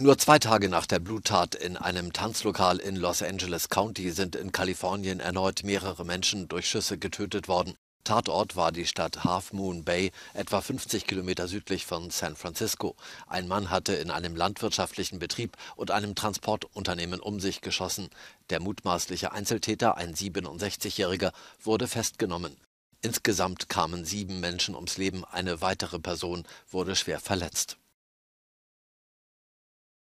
Nur zwei Tage nach der Bluttat in einem Tanzlokal in Los Angeles County sind in Kalifornien erneut mehrere Menschen durch Schüsse getötet worden. Tatort war die Stadt Half Moon Bay, etwa 50 Kilometer südlich von San Francisco. Ein Mann hatte in einem landwirtschaftlichen Betrieb und einem Transportunternehmen um sich geschossen. Der mutmaßliche Einzeltäter, ein 67-Jähriger, wurde festgenommen. Insgesamt kamen sieben Menschen ums Leben, eine weitere Person wurde schwer verletzt.